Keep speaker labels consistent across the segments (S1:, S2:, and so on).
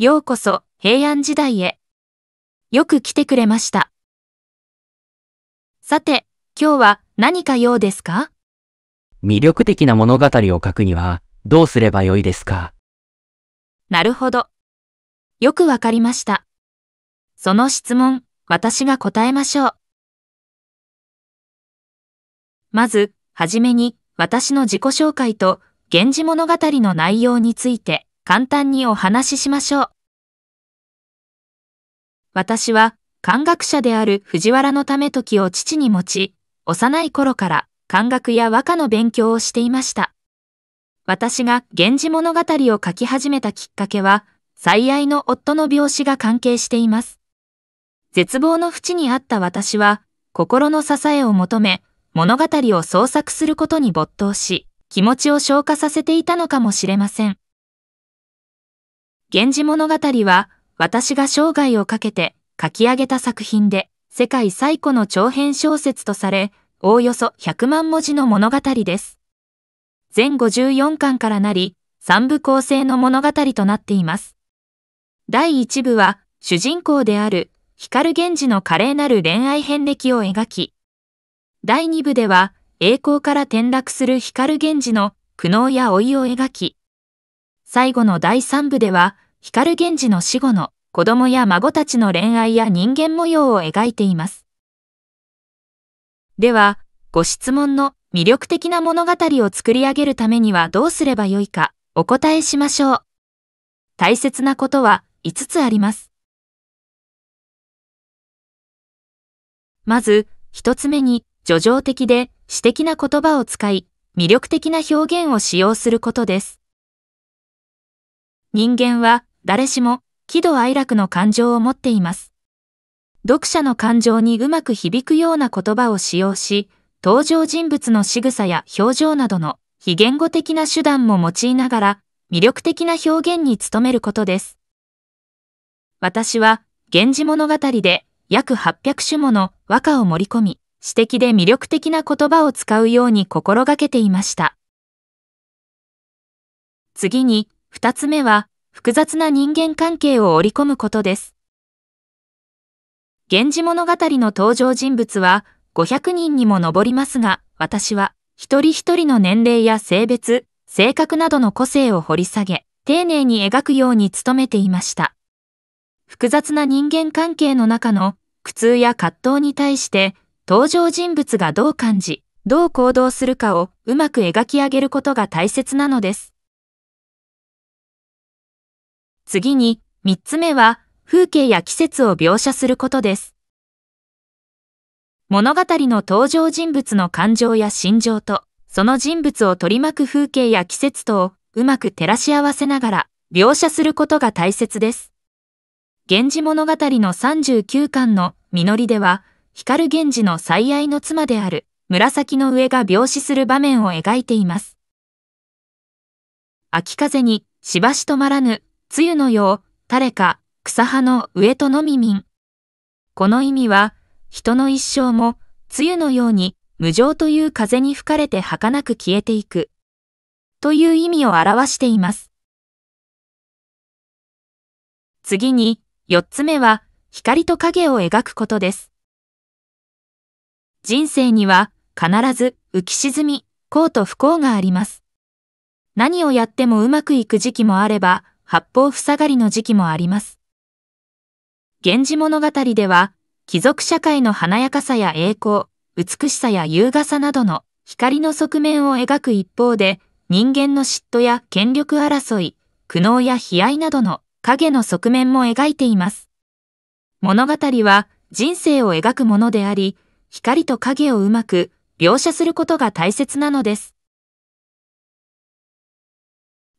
S1: ようこそ平安時代へ。よく来てくれました。さて、今日は何か用ですか魅力的な物語を書くにはどうすればよいですかなるほど。よくわかりました。その質問、私が答えましょう。まず、はじめに私の自己紹介と
S2: 源氏物語の内容について。簡単にお話ししましょう。私は、漢学者である藤原のため時を父に持ち、幼い頃から漢学や和歌の勉強をしていました。私が源氏物語を書き始めたきっかけは、最愛の夫の病死が関係しています。絶望の淵にあった私は、心の支えを求め、物語を創作することに没頭し、気持ちを消化させていたのかもしれません。源氏物語は、私が生涯をかけて書き上げた作品で、世界最古の長編小説とされ、おおよそ100万文字の物語です。全54巻からなり、3部構成の物語となっています。第1部は、主人公である光源氏の華麗なる恋愛遍歴を描き、第2部では、栄光から転落する光源氏の苦悩や老いを描き、最後の第3部では、光源氏の死後の子供や孫たちの恋愛や人間模様を描いています。では、ご質問の魅力的な物語を作り上げるためにはどうす
S1: ればよいかお答えしましょう。大切なことは5つあります。まず、1つ目に、叙情的で詩的な言葉を使い、魅力的な表現を使用す
S2: ることです。人間は誰しも喜怒哀楽の感情を持っています。読者の感情にうまく響くような言葉を使用し、登場人物の仕草や表情などの非言語的な手段も用いながら魅力的な表現に努めることです。私は、源氏物語で約800種もの和歌を盛り込み、詩的で魅力的な言葉を使うように心がけていました。次に、二つ目は、複雑な人間関係を織り込むことです。源氏物語の登場人物は500人にも上りますが、私は一人一人の年齢や性別、性格などの個性を掘り下げ、丁寧に描くように努めていました。複雑な人間関係の中の苦痛や葛藤に対して登場人物がどう感じ、どう行動するかをうまく描き上げることが大切なの
S1: です。次に、3つ目は、風景や季節を描写することです。物語の
S2: 登場人物の感情や心情と、その人物を取り巻く風景や季節とをうまく照らし合わせながら、描写することが大切です。源氏物語の39巻の実りでは、光源氏の最愛の妻である紫の上が病死する場面を描いています。秋風にしばし止まらぬゆのよう、誰か、草葉の上とのみみん。この意味は、人の一生も、ゆ
S1: のように、無情という風に吹かれて儚く消えていく。という意味を表しています。次に、四つ目は、光と影を描くことです。
S2: 人生には、必ず、浮き沈み、幸と不幸があります。何をやってもうまくいく時期もあれば、八方塞がりの時期もあります。源氏物語では、貴族社会の華やかさや栄光、美しさや優雅さなどの光の側面を描く一方で、人間の嫉妬や権力争い、苦悩や悲哀などの影の側面も描いています。物語は人生を描くものであり、光と影をうまく描写することが大切なのです。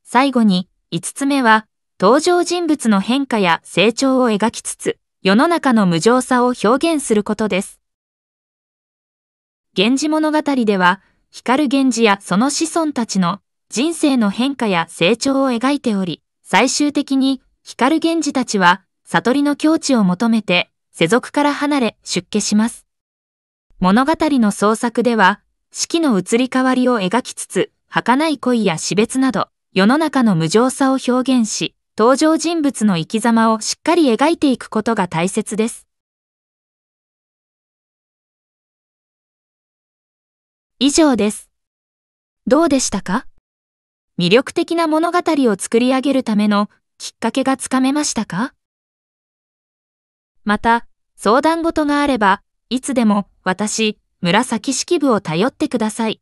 S2: 最後に、5つ目は、登場人物の変化や成長を描きつつ、世の中の無常さを表現することです。源氏物語では、光源氏やその子孫たちの人生の変化や成長を描いており、最終的に光源氏たちは悟りの境地を求めて世俗から離れ出家します。物語の創作では、四季の移り変わりを描きつつ、儚い恋や死別など、世の中の無常さを表現し、登場人物の生き様をしっかり描
S1: いていくことが大切です。以上です。どうでしたか魅力的な物語を作り上げるためのきっかけがつかめましたかまた、相談事があれば、いつでも私、紫式部を頼ってください。